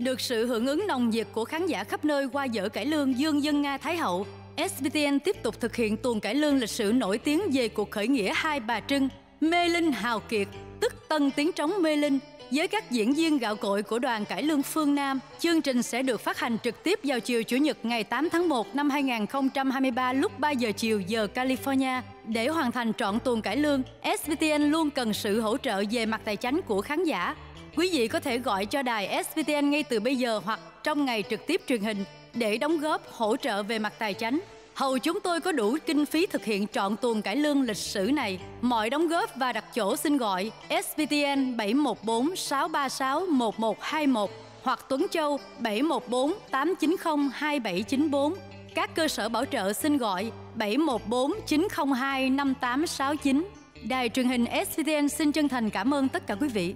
Được sự hưởng ứng nồng nhiệt của khán giả khắp nơi qua dở cải lương Dương Dân Nga Thái Hậu, SBTN tiếp tục thực hiện tuần cải lương lịch sử nổi tiếng về cuộc khởi nghĩa Hai Bà Trưng, Mê Linh Hào Kiệt, tức Tân tiến Trống Mê Linh. Với các diễn viên gạo cội của đoàn cải lương phương Nam, chương trình sẽ được phát hành trực tiếp vào chiều Chủ nhật ngày 8 tháng 1 năm 2023 lúc 3 giờ chiều giờ California. Để hoàn thành trọn tuần cải lương, SBTN luôn cần sự hỗ trợ về mặt tài chính của khán giả. Quý vị có thể gọi cho đài SVTN ngay từ bây giờ hoặc trong ngày trực tiếp truyền hình để đóng góp hỗ trợ về mặt tài chính. Hầu chúng tôi có đủ kinh phí thực hiện trọn tuần cải lương lịch sử này. Mọi đóng góp và đặt chỗ xin gọi SVTN 714 636 1121 hoặc Tuấn Châu 714 890 2794. Các cơ sở bảo trợ xin gọi 714 902 5869. Đài truyền hình SVTN xin chân thành cảm ơn tất cả quý vị.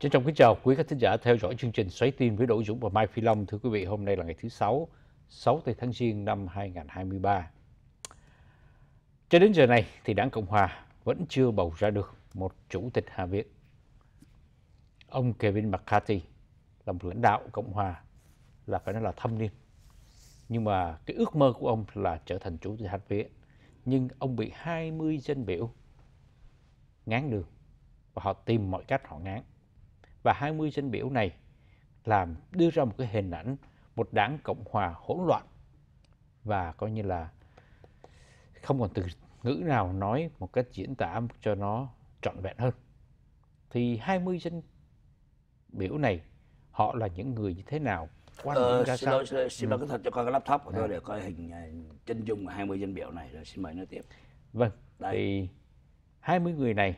Trân trọng kính chào quý khán thính giả theo dõi chương trình Xoáy tin với Đỗ Dũng và Mai Phi Long. Thưa quý vị, hôm nay là ngày thứ Sáu, 6 tây tháng Giêng năm 2023. Cho đến giờ này thì đảng Cộng Hòa vẫn chưa bầu ra được một chủ tịch Hạ viện. Ông Kevin McCarthy là một lãnh đạo Cộng Hòa là phải nói là thâm niên. Nhưng mà cái ước mơ của ông là trở thành chủ tịch Hạ viện. Nhưng ông bị 20 dân biểu ngán đường và họ tìm mọi cách họ ngán và 20 dân biểu này làm đưa ra một cái hình ảnh một đảng cộng hòa hỗn loạn và coi như là không còn từ ngữ nào nói một cách diễn tả cho nó trọn vẹn hơn. Thì 20 dân biểu này họ là những người như thế nào? Quan ờ, ra xin sao? lỗi, xin, xin lỗi, ừ. thật cho coi cái laptop của tôi dạ. để coi hình à, chân dung của 20 dân biểu này rồi xin mời nói tiếp. Vâng, Đây. thì 20 người này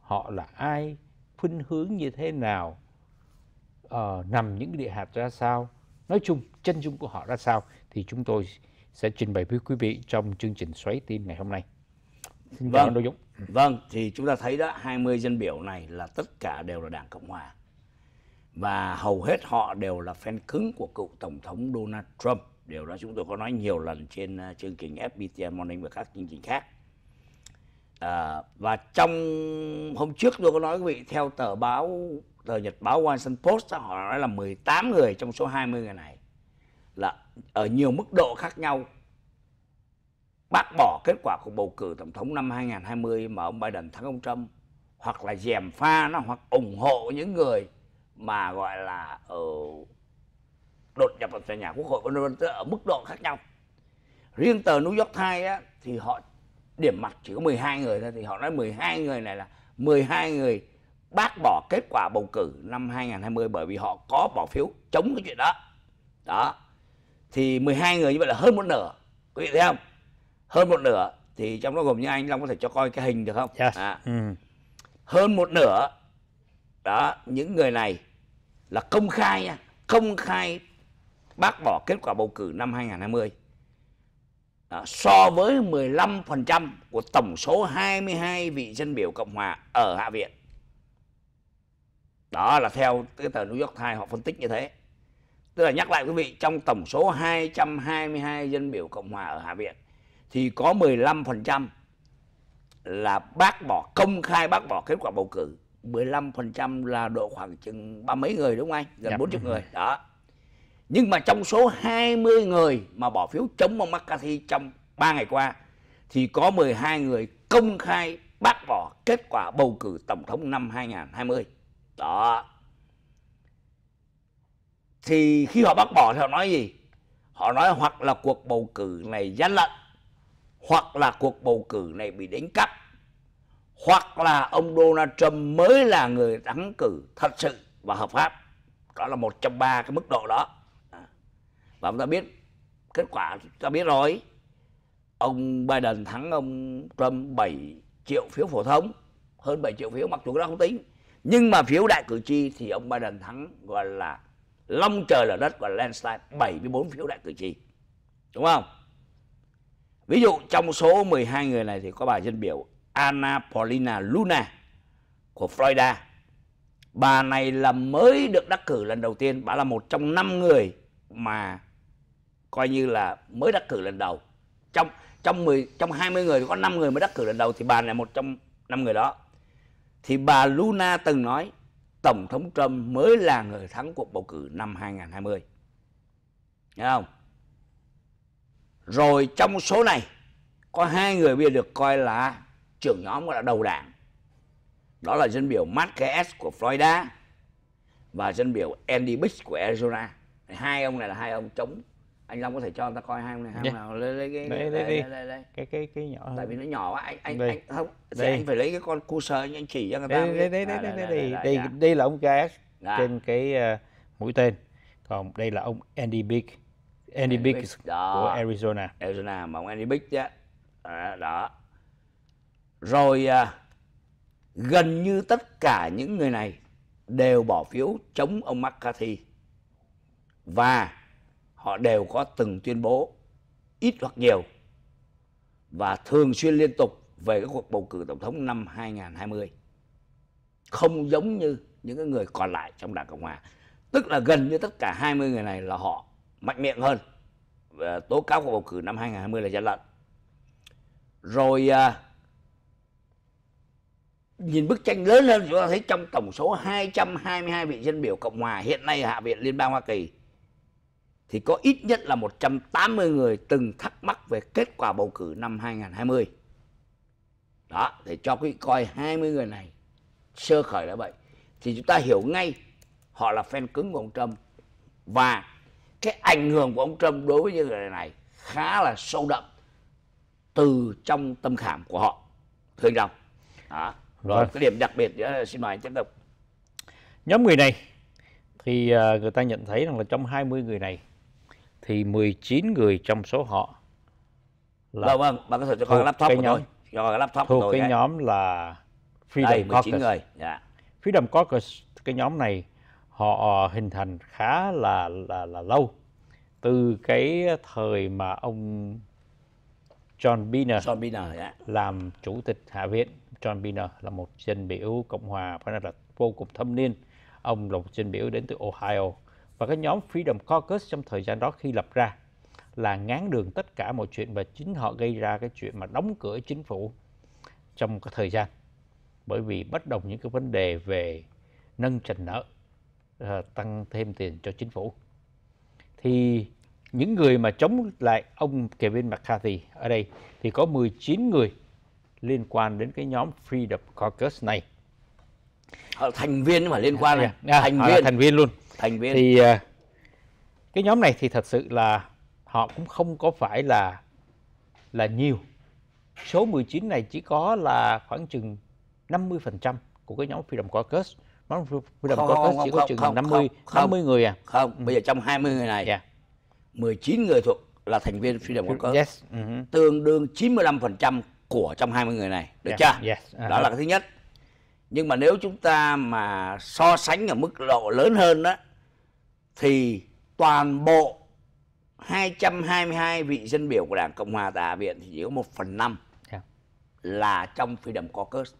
họ là ai? khuynh hướng như thế nào uh, nằm những địa hạt ra sao nói chung chân dung của họ ra sao thì chúng tôi sẽ trình bày với quý vị trong chương trình xoáy tim ngày hôm nay Xin vâng Đỗ Dũng vâng thì chúng ta thấy đó 20 dân biểu này là tất cả đều là đảng cộng hòa và hầu hết họ đều là fan cứng của cựu tổng thống Donald Trump điều đó chúng tôi có nói nhiều lần trên ờ, chương trình FPT Morning và các chương trình khác À, và trong hôm trước tôi có nói quý vị theo tờ báo tờ Nhật báo Washington Post họ nói là 18 người trong số 20 người này là ở nhiều mức độ khác nhau bác bỏ kết quả cuộc bầu cử tổng thống năm 2020 mà ông Biden thắng ông Trump hoặc là dèm pha nó hoặc ủng hộ những người mà gọi là ở ờ, đột nhập vào tòa nhà quốc hội vân vân ở mức độ khác nhau riêng tờ New York Times á, thì họ điểm mặt chỉ có 12 người thôi thì họ nói 12 người này là 12 người bác bỏ kết quả bầu cử năm 2020 bởi vì họ có bỏ phiếu chống cái chuyện đó. Đó. Thì 12 người như vậy là hơn một nửa. Quý vị thấy không? Hơn một nửa thì trong đó gồm như anh Long có thể cho coi cái hình được không? Yes. À. Ừ. Hơn một nửa đó những người này là công khai nha, công khai bác bỏ kết quả bầu cử năm 2020 À, so với 15% của tổng số 22 vị dân biểu Cộng hòa ở Hạ viện. Đó là theo cái tờ New York Times họ phân tích như thế. Tức là nhắc lại quý vị, trong tổng số 222 dân biểu Cộng hòa ở Hạ viện thì có 15% là bác bỏ công khai bác bỏ kết quả bầu cử. 15% là độ khoảng chừng ba mấy người đúng không anh? Gần dạ. 40 người. Ừ. Đó nhưng mà trong số 20 người mà bỏ phiếu chống ông McCarthy trong 3 ngày qua thì có 12 người công khai bác bỏ kết quả bầu cử tổng thống năm 2020. Đó. Thì khi họ bác bỏ thì họ nói gì? Họ nói hoặc là cuộc bầu cử này gian lận, hoặc là cuộc bầu cử này bị đánh cắp, hoặc là ông Donald Trump mới là người thắng cử thật sự và hợp pháp. Đó là một trong ba cái mức độ đó và chúng ta biết kết quả ta biết rồi ông Biden thắng ông Trump 7 triệu phiếu phổ thông hơn 7 triệu phiếu mặc dù đó không tính nhưng mà phiếu đại cử tri thì ông Biden thắng gọi là long trời lở đất gọi là landslide 74 phiếu đại cử tri đúng không ví dụ trong số 12 người này thì có bà dân biểu Anna Paulina Luna của Florida bà này là mới được đắc cử lần đầu tiên bà là một trong năm người mà coi như là mới đắc cử lần đầu trong trong 10 trong 20 người có 5 người mới đắc cử lần đầu thì bà này một trong năm người đó thì bà Luna từng nói tổng thống Trump mới là người thắng cuộc bầu cử năm 2020 nghe không rồi trong số này có hai người bây giờ được coi là trưởng nhóm gọi là đầu đảng đó là dân biểu Marquez của Florida và dân biểu Andy Bix của Arizona hai ông này là hai ông chống anh long có thể cho người ta coi hai hôm này hai hôm nào lấy lấy cái đấy, đấy, đây, đây, đây, cái cái cái nhỏ tại vì nó nhỏ quá anh anh anh không đây. anh phải lấy cái con cu sơ anh chỉ cho người ta đây đây đây đây đây đây đây là ông gas trên cái ờ, mũi tên còn đây là ông Andy Big Andy Big của Arizona Arizona mà ông Andy Big đó đó rồi à, gần như tất cả những người này đều bỏ phiếu chống ông McCarthy và họ đều có từng tuyên bố ít hoặc nhiều và thường xuyên liên tục về các cuộc bầu cử tổng thống năm 2020. Không giống như những người còn lại trong Đảng Cộng Hòa. Tức là gần như tất cả 20 người này là họ mạnh miệng hơn. Và tố cáo cuộc bầu cử năm 2020 là gian lận. Rồi à, nhìn bức tranh lớn hơn chúng ta thấy trong tổng số 222 vị dân biểu Cộng Hòa hiện nay Hạ viện Liên bang Hoa Kỳ thì có ít nhất là 180 người từng thắc mắc về kết quả bầu cử năm 2020. Đó, để cho quý coi 20 người này sơ khởi là vậy. Thì chúng ta hiểu ngay họ là fan cứng của ông Trump. Và cái ảnh hưởng của ông Trump đối với những người này khá là sâu đậm từ trong tâm khảm của họ. Thưa anh Long. Đó. Rồi. Một cái điểm đặc biệt nữa xin mời anh tiếp tục. Nhóm người này thì à, người ta nhận thấy rằng là trong 20 người này thì 19 người trong số họ là vâng vâng bạn có thể cho coi laptop cái của nhóm, tôi cho coi laptop thuộc của tôi cái ấy. nhóm là Freedom Đây, 19 Caucus. người yeah. Dạ. Freedom Caucus cái nhóm này họ ờ, hình thành khá là là là lâu từ cái thời mà ông John Boehner, John Boehner yeah. Dạ. làm chủ tịch Hạ viện John Boehner là một dân biểu Cộng hòa phải nói là vô cùng thâm niên ông là một dân biểu đến từ Ohio và cái nhóm Freedom Caucus trong thời gian đó khi lập ra là ngán đường tất cả mọi chuyện và chính họ gây ra cái chuyện mà đóng cửa chính phủ trong cái thời gian. Bởi vì bất đồng những cái vấn đề về nâng trần nợ, ờ, tăng thêm tiền cho chính phủ. Thì những người mà chống lại ông Kevin McCarthy ở đây thì có 19 người liên quan đến cái nhóm Freedom Caucus này thành viên mà liên quan này à, thành viên thành viên luôn thành viên thì ờ, cái nhóm này thì thật sự là họ cũng không có phải là là nhiều số 19 này chỉ có là khoảng chừng 50% của cái nhóm Freedom Caucus nhóm Freedom không, Caucus không, chỉ không, có chừng không, 50 không, 50 người à không ừ. bây giờ trong 20 người này yeah. Dạ. 19 người thuộc là thành viên Freedom Caucus yes. uh-huh. tương đương 95% của trong 20 người này được yeah. Dạ, chưa yes. uh-huh. đó là uh-huh. cái thứ nhất nhưng mà nếu chúng ta mà so sánh ở mức độ lớn hơn đó thì toàn bộ 222 vị dân biểu của Đảng Cộng hòa tại Hạ viện thì chỉ có 1 phần 5 dạ. là trong Freedom Caucus.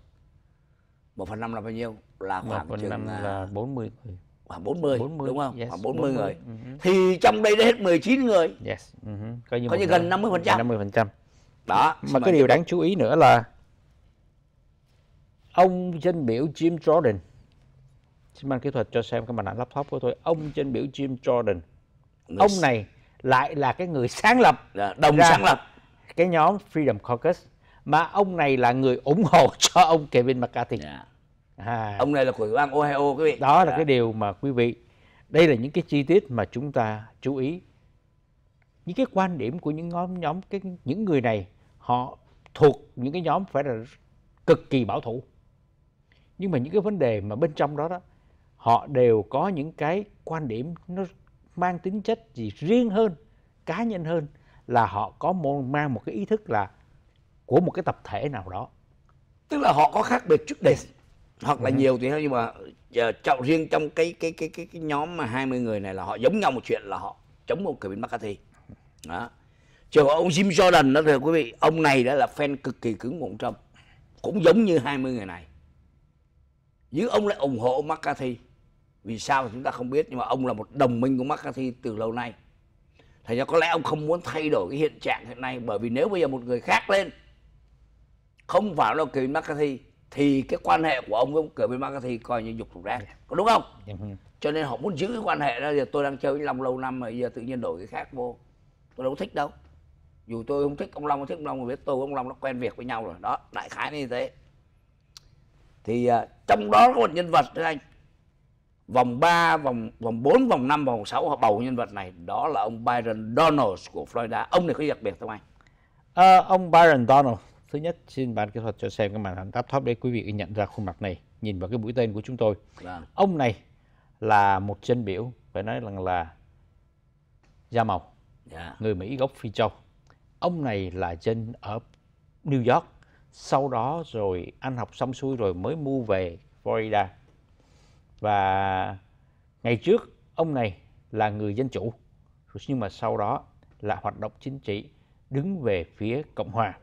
1 phần 5 là bao nhiêu? Là khoảng 1 phần 5 à, là 40 người. Khoảng 40, 40 đúng không? Yes, khoảng 40, 40 người. Uh-huh. Thì trong đây đã hết 19 người. Yes. Uh-huh. Coi như, Coi như gần 50%. 50%. Đó. Mà cái điều đáng chú ý nữa là ông danh biểu Jim Jordan xin ban kỹ thuật cho xem cái màn ảnh laptop của tôi ông danh biểu Jim Jordan người... ông này lại là cái người sáng lập Đã, dạ, đồng sáng lập cái nhóm Freedom Caucus mà ông này là người ủng hộ cho ông Kevin McCarthy yeah. Dạ. à. ông này là của bang Ohio quý vị đó là dạ. cái điều mà quý vị đây là những cái chi tiết mà chúng ta chú ý những cái quan điểm của những nhóm nhóm cái những người này họ thuộc những cái nhóm phải là cực kỳ bảo thủ nhưng mà những cái vấn đề mà bên trong đó đó họ đều có những cái quan điểm nó mang tính chất gì riêng hơn cá nhân hơn là họ có mang một cái ý thức là của một cái tập thể nào đó tức là họ có khác biệt trước đây hoặc là ừ. nhiều thì theo nhưng mà giờ trọng riêng trong cái cái cái cái, cái nhóm mà 20 người này là họ giống nhau một chuyện là họ chống ông cựu McCarthy đó trường hợp ông Jim Jordan đó thưa quý vị ông này đã là fan cực kỳ cứng mụn Trump cũng giống như 20 người này nhưng ông lại ủng hộ McCarthy vì sao chúng ta không biết nhưng mà ông là một đồng minh của McCarthy từ lâu nay thành ra có lẽ ông không muốn thay đổi cái hiện trạng hiện nay bởi vì nếu bây giờ một người khác lên không vào đâu Kevin McCarthy thì cái quan hệ của ông với ông Kevin McCarthy coi như dục rục rác có đúng không ừ. cho nên họ muốn giữ cái quan hệ đó giờ tôi đang chơi với Long lâu năm mà giờ tự nhiên đổi cái khác vô tôi đâu thích đâu dù tôi không thích ông Long không thích ông Long mà biết tôi với ông Long nó quen việc với nhau rồi đó đại khái như thế thì à, trong đó có một nhân vật đấy anh vòng 3, vòng vòng 4, vòng 5, vòng 6 họ bầu nhân vật này đó là ông Byron Donalds của Florida. Ông này có gì đặc biệt không anh? À, ông Byron Donalds, thứ nhất xin bạn kỹ thuật cho xem cái màn hình laptop để quý vị nhận ra khuôn mặt này, nhìn vào cái mũi tên của chúng tôi. Vâng. Ông này là một chân biểu phải nói rằng là, da màu, yeah. Dạ. người Mỹ gốc Phi Châu. Ông này là chân ở New York sau đó rồi anh học xong xuôi rồi mới mua về Florida và ngày trước ông này là người dân chủ nhưng mà sau đó là hoạt động chính trị đứng về phía cộng hòa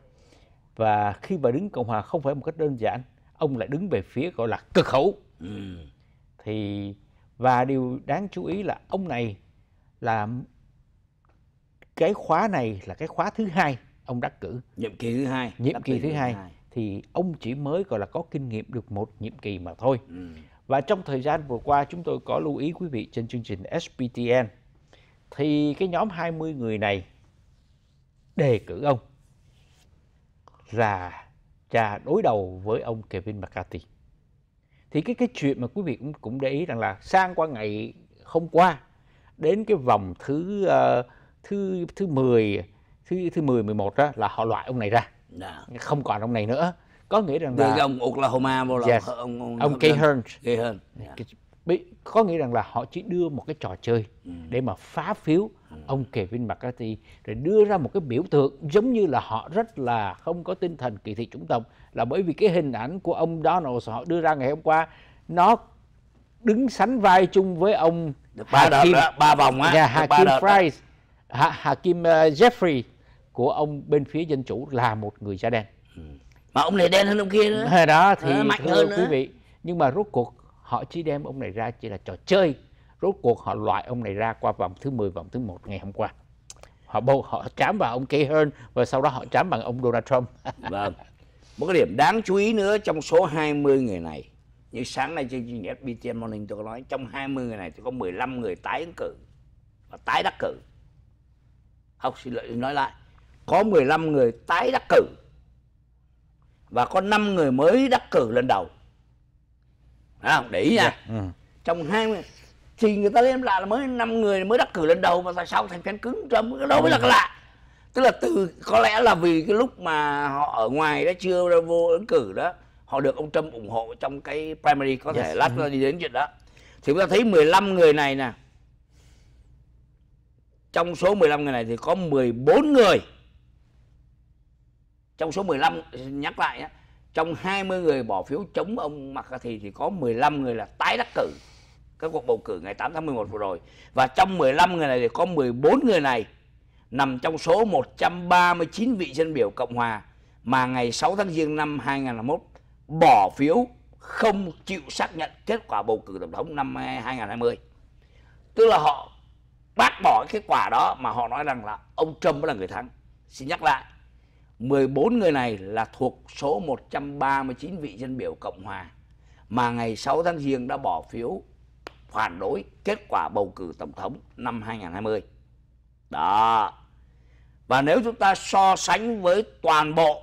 và khi mà đứng cộng hòa không phải một cách đơn giản ông lại đứng về phía gọi là cực hữu thì và điều đáng chú ý là ông này là cái khóa này là cái khóa thứ hai ông đắc cử nhiệm kỳ thứ hai nhiệm kỳ thứ hai thì ông chỉ mới gọi là có kinh nghiệm được một nhiệm kỳ mà thôi ừ. và trong thời gian vừa qua chúng tôi có lưu ý quý vị trên chương trình SPTN thì cái nhóm 20 người này đề cử ông là trà đối đầu với ông Kevin McCarthy thì cái cái chuyện mà quý vị cũng cũng để ý rằng là sang qua ngày hôm qua đến cái vòng thứ uh, thứ thứ 10 thứ thứ 10 11 đó là họ loại ông này ra. Dạ. Không còn ông này nữa. Có nghĩa rằng là ông Oklahoma vô là yes. ông ông, ông, ông Kay Hearn. Yeah. Dạ. Có nghĩa rằng là họ chỉ đưa một cái trò chơi ừ. để mà phá phiếu ừ. ông Kevin McCarthy rồi đưa ra một cái biểu tượng giống như là họ rất là không có tinh thần kỳ thị chủng tộc là bởi vì cái hình ảnh của ông Donald họ đưa ra ngày hôm qua nó đứng sánh vai chung với ông ba đợt đó, ba vòng á, yeah, dạ, Hakim Price, Hakim uh, Jeffrey của ông bên phía dân chủ là một người da đen ừ. mà ông này đen hơn ông kia nữa đó thì à, mạnh hơn quý nữa. vị nhưng mà rốt cuộc họ chỉ đem ông này ra chỉ là trò chơi rốt cuộc họ loại ông này ra qua vòng thứ 10 vòng thứ một ngày hôm qua họ bầu họ chám vào ông kia hơn và sau đó họ chám bằng ông Donald Trump vâng một cái điểm đáng chú ý nữa trong số 20 người này như sáng nay trên chương trình BTN Morning tôi có nói trong 20 người này thì có 15 người tái ứng cử và tái đắc cử học xin lỗi nói lại có 15 người tái đắc cử và có 5 người mới đắc cử lần đầu à, để ý nha yeah. Dạ. ừ. trong hai thì người ta lên lạ là mới 5 người mới đắc cử lần đầu mà tại sao thành phán cứng trump cái đó mới là ừ. lạ tức là từ có lẽ là vì cái lúc mà họ ở ngoài đó chưa vô ứng cử đó họ được ông Trump ủng hộ trong cái primary có yes. thể lát nữa đi đến chuyện đó thì chúng ta thấy 15 người này nè trong số 15 người này thì có 14 người trong số 15 nhắc lại á, trong 20 người bỏ phiếu chống ông McCarthy thì có 15 người là tái đắc cử các cuộc bầu cử ngày 8 tháng 11 vừa rồi và trong 15 người này thì có 14 người này nằm trong số 139 vị dân biểu Cộng hòa mà ngày 6 tháng Giêng năm 2021 bỏ phiếu không chịu xác nhận kết quả bầu cử tổng thống năm 2020. Tức là họ bác bỏ cái kết quả đó mà họ nói rằng là ông Trump mới là người thắng. Xin nhắc lại, 14 người này là thuộc số 139 vị dân biểu Cộng hòa mà ngày 6 tháng Giêng đã bỏ phiếu phản đối kết quả bầu cử tổng thống năm 2020. Đó. Và nếu chúng ta so sánh với toàn bộ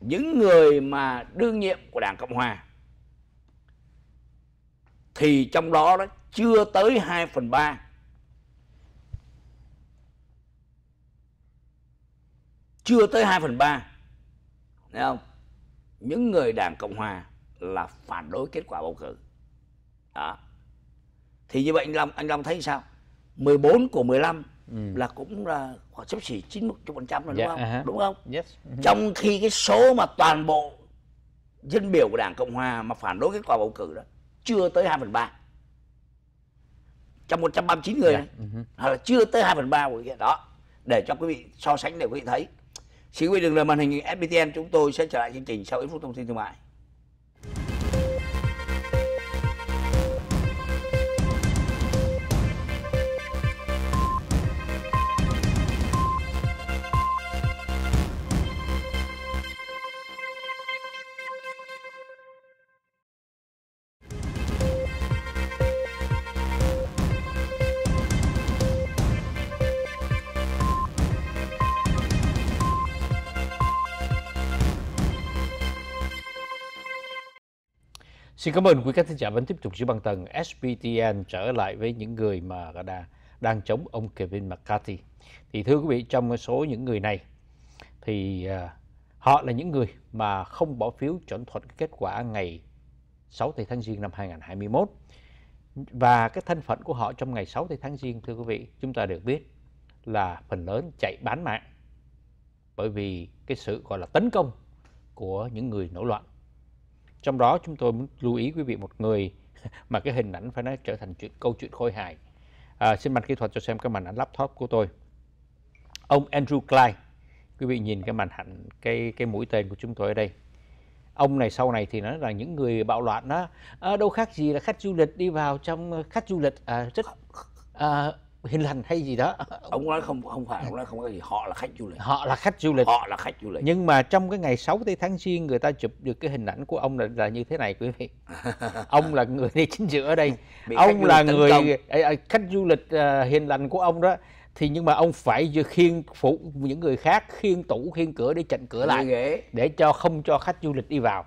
những người mà đương nhiệm của Đảng Cộng hòa thì trong đó đó chưa tới 2 phần 3 chưa tới 2 phần 3 Thấy không? Những người đảng Cộng Hòa là phản đối kết quả bầu cử Đó Thì như vậy anh Long, anh Long thấy sao? 14 của 15 ừ. là cũng là khoảng sắp xỉ 90% rồi yeah, đúng dạ, không? Uh-huh. Đúng không? Yes. uh Trong khi cái số mà toàn bộ dân biểu của Đảng Cộng Hòa mà phản đối kết quả bầu cử đó chưa tới 2 phần 3 trong 139 người dạ, yeah. uh-huh. là chưa tới 2 phần 3 của hiện đó để cho quý vị so sánh để quý vị thấy Sĩ Quy đừng làm màn hình FPTN chúng tôi sẽ trở lại chương trình sau ít phút thông tin thương mại. Xin cảm ơn quý khán giả vẫn tiếp tục giữ băng tầng sbtn trở lại với những người mà đã, đang chống ông Kevin McCarthy. Thì thưa quý vị, trong số những người này thì à, họ là những người mà không bỏ phiếu chuẩn thuận kết quả ngày 6 tháng Giêng năm 2021. Và cái thân phận của họ trong ngày 6 tháng Giêng thưa quý vị, chúng ta được biết là phần lớn chạy bán mạng bởi vì cái sự gọi là tấn công của những người nổi loạn trong đó chúng tôi muốn lưu ý quý vị một người mà cái hình ảnh phải nói trở thành chuyện câu chuyện khôi hài. À, xin màn kỹ thuật cho xem cái màn ảnh laptop của tôi. Ông Andrew Klein, quý vị nhìn cái màn ảnh cái cái mũi tên của chúng tôi ở đây ông này sau này thì nói là những người bạo loạn đó à, đâu khác gì là khách du lịch đi vào trong khách du lịch à, rất à, hình lành hay gì đó ông nói không không phải ông nói không có gì họ là khách du lịch họ là khách du lịch họ là khách du lịch nhưng mà trong cái ngày 6 tới tháng giêng người ta chụp được cái hình ảnh của ông là, là như thế này quý vị ông là người đi chính giữa ở đây Bị ông là người công. khách du lịch uh, hiền lành của ông đó thì nhưng mà ông phải khiêng phụ những người khác khiêng tủ khiêng cửa để chặn cửa lại để cho không cho khách du lịch đi vào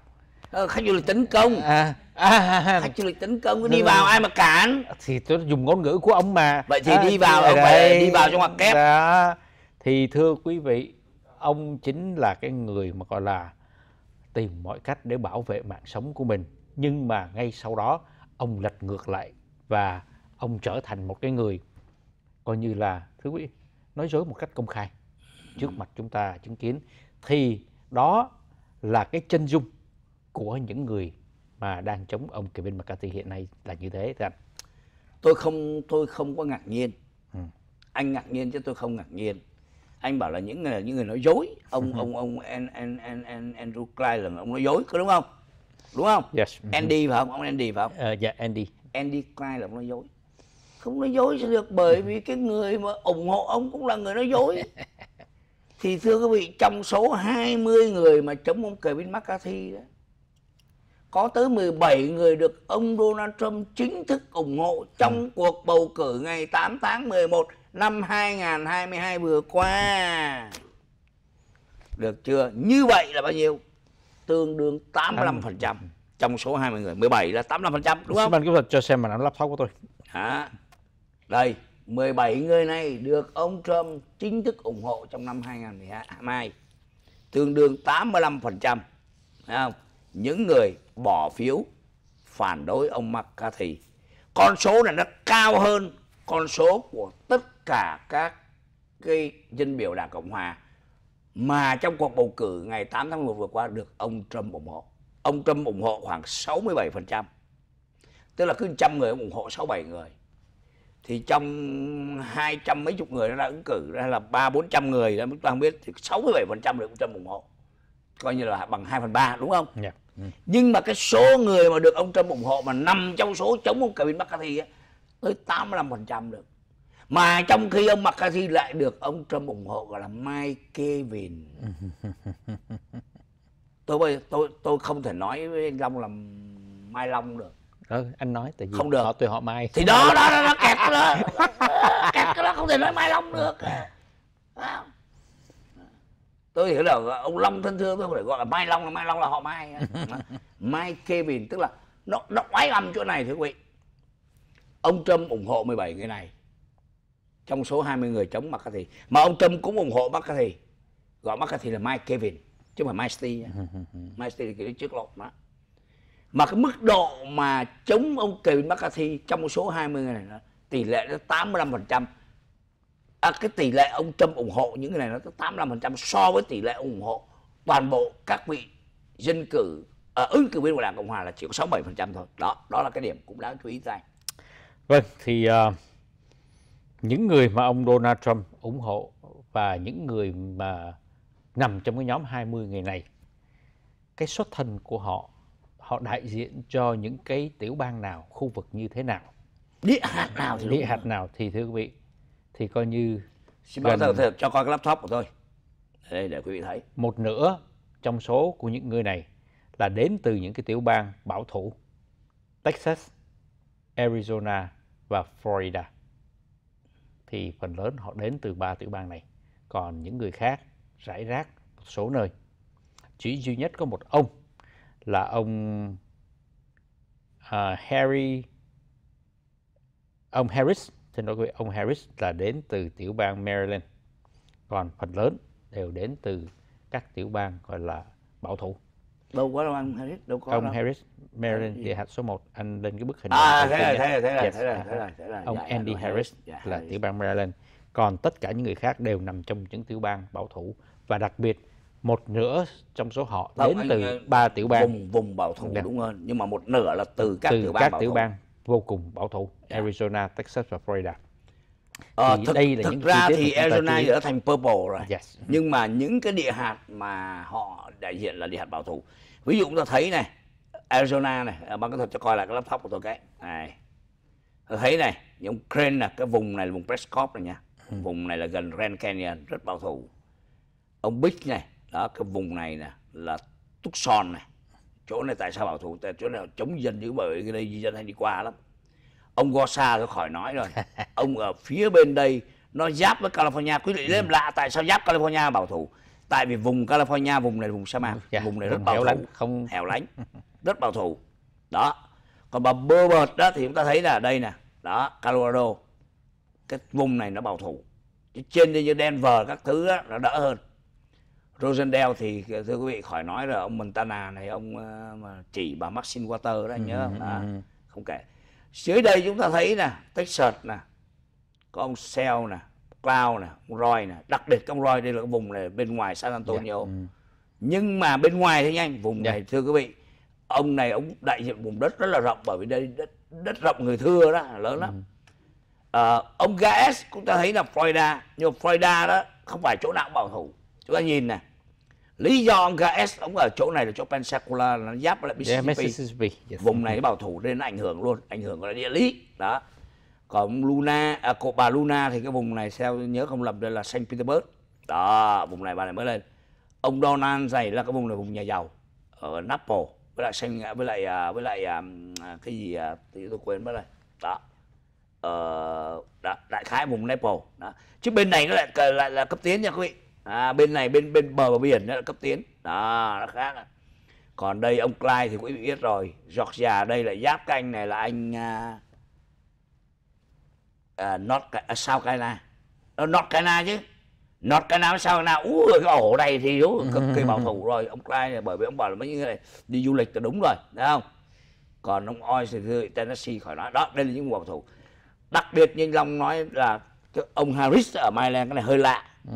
Ờ, khách du lịch tấn công à, à, khách du lịch tấn công đi vâng. vào ai mà cản thì tôi dùng ngôn ngữ của ông mà vậy thì à, đi vào ông phải đi vào trong ngoặc kép đó. thì thưa quý vị ông chính là cái người mà gọi là tìm mọi cách để bảo vệ mạng sống của mình nhưng mà ngay sau đó ông lật ngược lại và ông trở thành một cái người coi như là thưa quý vị nói dối một cách công khai trước mặt chúng ta chứng kiến thì đó là cái chân dung của những người mà đang chống ông Kevin McCarthy hiện nay là như thế thưa anh? Tôi không tôi không có ngạc nhiên. Ừ. Anh ngạc nhiên chứ tôi không ngạc nhiên. Anh bảo là những người những người nói dối, ông ừ. ông ông and, and, and, and, Andrew Klein là ông nói dối có đúng không? Đúng không? Yes. Ừ. Andy phải không? Ông Andy phải không? Ờ, dạ uh, yeah, Andy. Andy Klein là ông nói dối. Không nói dối được bởi ừ. vì cái người mà ủng hộ ông cũng là người nói dối. Thì thưa quý vị, trong số 20 người mà chống ông Kevin McCarthy đó, có tới 17 người được ông Donald Trump chính thức ủng hộ trong ừ. cuộc bầu cử ngày 8 tháng 11 năm 2022 vừa qua. Được chưa? Như vậy là bao nhiêu? Tương đương 85% trong số 20 người, 17 là 85% đúng không? Xin kỹ thuật cho xem màn ảnh laptop của tôi. Hả? đây, 17 người này được ông Trump chính thức ủng hộ trong năm 2022, mai. Tương đương 85%. Thấy không? những người bỏ phiếu phản đối ông McCarthy. Con số này nó cao hơn con số của tất cả các cái dân biểu Đảng Cộng Hòa mà trong cuộc bầu cử ngày 8 tháng 1 vừa qua được ông Trump ủng hộ. Ông Trump ủng hộ khoảng 67%. Tức là cứ trăm người ủng hộ 67 người. Thì trong hai trăm mấy chục người nó đã ứng cử ra là ba bốn trăm người, chúng ta không biết thì 67% được ông Trump ủng hộ coi như là bằng 2 phần 3 đúng không? Yeah. Dạ. Ừ. Nhưng mà cái số người mà được ông Trump ủng hộ mà nằm trong số chống ông Kevin McCarthy á, tới 85% được. Mà trong khi ông McCarthy lại được ông Trump ủng hộ gọi là Mike Kevin. tôi bây tôi tôi không thể nói với anh Long là Mai Long được. Ừ, anh nói tại vì không được. họ tôi họ Mai. Thì đó đó đó, đó kẹt đó. kẹt đó không thể nói Mai Long được tôi hiểu là ông ừ. long thân thương tôi phải gọi là mai long là mai long là họ mai mai kevin tức là nó nó oái âm chỗ này thưa quý vị ông trump ủng hộ 17 người này trong số 20 người chống McCarthy mà ông Trump cũng ủng hộ McCarthy gọi McCarthy là Mike Kevin chứ không phải Mike Stee nha. Mike Stee là kiểu trước lột mà mà cái mức độ mà chống ông Kevin McCarthy trong số 20 người này tỷ lệ nó 85% à, cái tỷ lệ ông Trump ủng hộ những cái này nó tới 85% so với tỷ lệ ủng hộ toàn bộ các vị dân cử à, ứng cử viên của đảng cộng hòa là chỉ có 67% thôi đó đó là cái điểm cũng đáng chú ý ra vâng thì uh, những người mà ông Donald Trump ủng hộ và những người mà nằm trong cái nhóm 20 người này cái xuất thân của họ họ đại diện cho những cái tiểu bang nào khu vực như thế nào địa hạt nào thì địa hạt nào thì thưa quý vị thì coi như xin gần... bao giờ cho coi cái laptop của tôi đây để quý vị thấy một nửa trong số của những người này là đến từ những cái tiểu bang bảo thủ Texas, Arizona và Florida. Thì phần lớn họ đến từ ba tiểu bang này, còn những người khác rải rác một số nơi. Chỉ duy nhất có một ông là ông uh, Harry ông Harris xin lỗi quý vị, ông Harris là đến từ tiểu bang Maryland. Còn phần lớn đều đến từ các tiểu bang gọi là bảo thủ. Đâu có đâu anh Harris, đâu có Ông đâu. Harris, Maryland ờ, địa hạt số 1, anh lên cái bức hình. À, thế là dạ, thế là thế là dạ, thế này, dạ. Ông dạ, Andy Harris dạ, là tiểu bang Maryland. Còn tất cả những người khác đều nằm trong những tiểu bang bảo thủ. Và đặc biệt, một nửa trong số họ đến từ ba tiểu bang. Vùng, vùng bảo thủ, đúng không? Nhưng mà một nửa là từ các từ tiểu bang các tiểu bang vô cùng bảo thủ yeah. Dạ. Arizona, Texas và Florida. Ờ, thì thực, đây là thực những ra thì Arizona đã thành purple rồi. Yes. Nhưng mà những cái địa hạt mà họ đại diện là địa hạt bảo thủ. Ví dụ chúng ta thấy này, Arizona này, à, ban kỹ thuật cho coi lại cái laptop của tôi cái. Này. Tôi thấy này, những crane là cái vùng này là vùng Prescott này nha. Ừ. Vùng này là gần Grand Canyon, rất bảo thủ. Ông Big này, đó cái vùng này nè là Tucson này chỗ này tại sao bảo thủ tại chỗ nào chống dân như bởi cái đây di dân hay đi qua lắm ông go xa tôi khỏi nói rồi ông ở phía bên đây nó giáp với California quý vị lên ừ. lạ tại sao giáp California bảo thủ tại vì vùng California vùng này vùng sa mạc dạ, vùng này vùng rất bảo thủ lánh, không hẻo lánh rất bảo thủ đó còn bà bơ đó thì chúng ta thấy là đây nè đó Colorado cái vùng này nó bảo thủ trên như Denver các thứ đó, nó đỡ hơn Rosendale thì thưa quý vị khỏi nói là ông Montana này ông ờ, mà chỉ bà Maxine Water đó nhớ không? Ừ, ừ, à, ừ. không kể. Dưới đây chúng ta thấy nè, Texas nè, có ông Shell nè, Cloud nè, ông Roy nè, đặc biệt ông Roy đây là cái vùng này bên ngoài San Antonio. Yeah. Dạ, nhưng mà bên ngoài thế nhanh, vùng yeah. Dạ. này thưa quý vị, ông này ông đại diện vùng đất rất là rộng bởi vì đây đất, đất rộng người thưa đó lớn lắm. À, ông Gaes chúng ta thấy là Florida, nhưng mà Florida đó không phải chỗ nào bảo thủ chúng ta nhìn nè lý do ông KS ông ở chỗ này là chỗ Pensacola nó giáp lại dạ, Mississippi, yeah, Mississippi. Yes. vùng này bảo thủ nên nó ảnh hưởng luôn ảnh hưởng là địa lý đó còn Luna à, cậu bà Luna thì cái vùng này sao nhớ không lầm đây là Saint Petersburg đó vùng này bà này mới lên ông Donald dày là cái vùng này vùng nhà giàu ở Naples với lại Saint với lại à, với lại à, cái gì à, thì tôi quên mất rồi đó ờ, đó, đại khái vùng Naples đó chứ bên này nó lại lại là cấp tiến nha quý vị à, bên này bên bên bờ và biển đó là cấp tiến đó nó khác à. còn đây ông Clyde thì quý vị biết rồi Georgia đây là giáp canh này là anh à, à, North à, South Carolina ờ, North Carolina chứ North Carolina sao South Carolina úi cái ổ này thì đúng cực kỳ bảo thủ rồi ông Clyde này bởi vì ông bảo là mấy người này đi du lịch là đúng rồi thấy không còn ông Oi thì Tennessee khỏi nói đó đây là những bảo thủ đặc biệt như long nói là ông Harris ở Maryland cái này hơi lạ ừ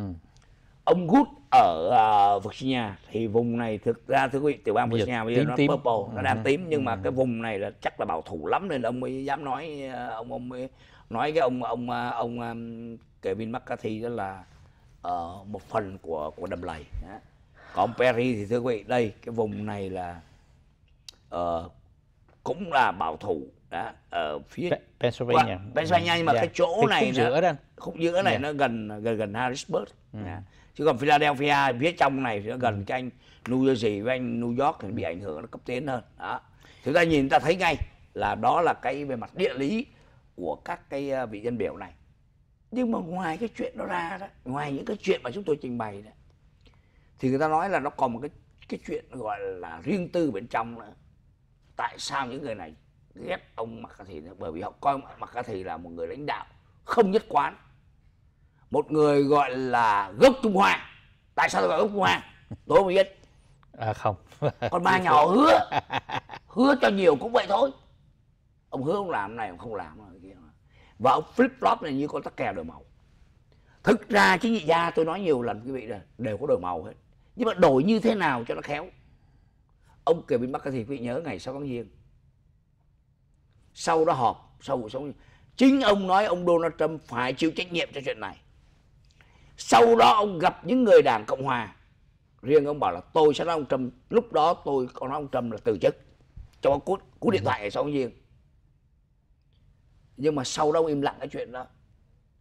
ông Good ở uh, Virginia thì vùng này thực ra thưa quý vị tiểu bang dạ, Virginia bây giờ tím, nó tím. purple nó đang dạ. tím nhưng mà dạ. cái vùng này là chắc là bảo thủ lắm nên là ông mới dám nói à, ông ông mới nói cái ông ông à, ông, Kevin McCarthy đó là uh, một phần của của đầm lầy còn Perry thì thưa quý vị đây cái vùng này là uh, cũng là bảo thủ đó ở phía Pennsylvania qua, Pennsylvania nhưng mà yeah. cái chỗ này khúc giữa, nó, khúc giữa này yeah. nó gần gần gần Harrisburg mm. Ừ. Yeah chứ còn Philadelphia phía trong này nó gần cho anh New Jersey với anh New York thì bị ảnh hưởng nó cấp tiến hơn đó chúng ta nhìn ta thấy ngay là đó là cái về mặt địa lý của các cái ờ, vị dân biểu này nhưng mà ngoài cái chuyện đó ra đó ngoài những cái chuyện mà chúng tôi trình bày đó thì người ta nói là nó còn một cái cái chuyện gọi là riêng tư bên trong nữa tại sao những người này ghét ông mặc cả thì bởi vì họ coi ông mặc cả thì là một người lãnh đạo không nhất quán một người gọi là gốc trung hoa tại sao tôi gọi gốc trung hoa tôi không biết à không Con ba nhỏ hứa hứa cho nhiều cũng vậy thôi ông hứa ông làm này ông không làm kia và ông flip flop này như con tắc kè đổi màu thực ra chính trị gia tôi nói nhiều lần quý vị là đều có đổi màu hết nhưng mà đổi như thế nào cho nó khéo ông kể bên bắc thì quý vị nhớ ngày sau tháng giêng sau đó họp sau vụ sống chính ông nói ông donald trump phải chịu trách nhiệm cho chuyện này sau đó ông gặp những người đảng cộng hòa riêng ông bảo là tôi sẽ nói ông trump lúc đó tôi còn nói ông trump là từ chức cho cú, cú điện ừ. thoại sau ông riêng nhưng mà sau đó ông im lặng cái chuyện đó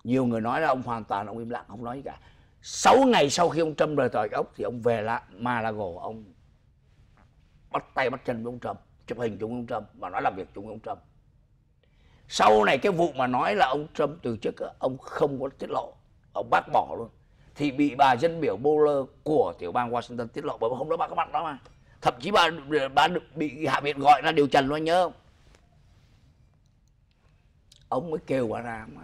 nhiều người nói là ông hoàn toàn ông im lặng không nói gì cả 6 ngày sau khi ông Trump rời tòa ốc thì ông về lại Malago ông bắt tay bắt chân với ông Trump chụp hình chung ông Trump mà nói làm việc chung ông Trump sau này cái vụ mà nói là ông Trump từ chức ông không có tiết lộ ông bác bỏ luôn thì bị bà dân biểu Mueller của tiểu bang Washington tiết lộ bởi hôm đó bà có mặt đó mà thậm chí bà bà bị hạ viện gọi ra điều trần luôn nhớ không ông mới kêu bà ra mà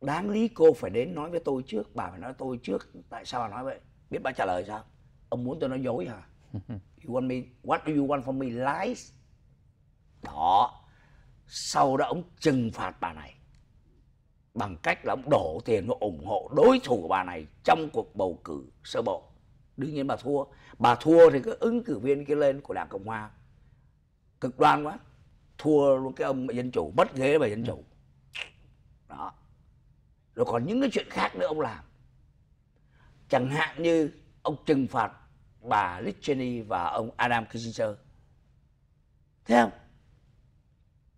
đáng lý cô phải đến nói với tôi trước bà phải nói tôi trước tại sao bà nói vậy biết bà trả lời sao ông muốn tôi nói dối hả you want me what do you want from me lies đó sau đó ông trừng phạt bà này bằng cách là ông đổ tiền và ủng hộ đối thủ của bà này trong cuộc bầu cử sơ bộ đương nhiên bà thua bà thua thì cái ứng cử viên kia lên của đảng cộng hòa cực đoan quá thua luôn cái ông dân chủ mất ghế bà dân chủ đó rồi còn những cái chuyện khác nữa ông làm chẳng hạn như ông trừng phạt bà Liz và ông Adam Kissinger thế không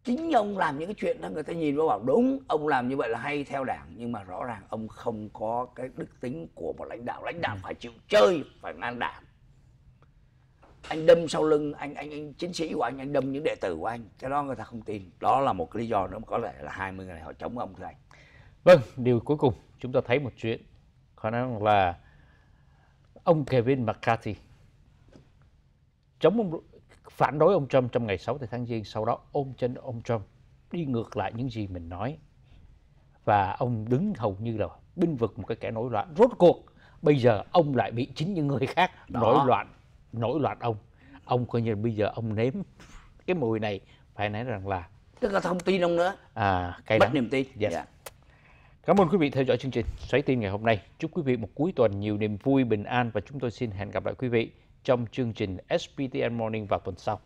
chính ông làm những cái chuyện đó người ta nhìn vào bảo đúng ông làm như vậy là hay theo đảng nhưng mà rõ ràng ông không có cái đức tính của một lãnh đạo lãnh đạo ừ. phải chịu chơi phải ngang đảm anh đâm sau lưng anh anh anh chiến sĩ của anh anh đâm những đệ tử của anh cái đó người ta không tin đó là một lý do nữa có lẽ là 20 người này họ chống ông thưa anh vâng điều cuối cùng chúng ta thấy một chuyện khả năng là ông Kevin McCarthy chống ông phản đối ông Trump trong ngày 6 tháng Giêng, sau đó ôm chân ông Trump đi ngược lại những gì mình nói. Và ông đứng hầu như là binh vực một cái kẻ nổi loạn. Rốt cuộc, bây giờ ông lại bị chính những người khác đó. nổi loạn, nổi loạn ông. Ông coi như bây giờ ông nếm cái mùi này, phải nói rằng là... Tức là thông tin ông nữa. À, cay Mất lắm. niềm tin. Yes. Yeah. Dạ. Cảm ơn quý vị theo dõi chương trình Xoáy Tin ngày hôm nay. Chúc quý vị một cuối tuần nhiều niềm vui, bình an và chúng tôi xin hẹn gặp lại quý vị trong chương trình SPTN Morning vào tuần sau.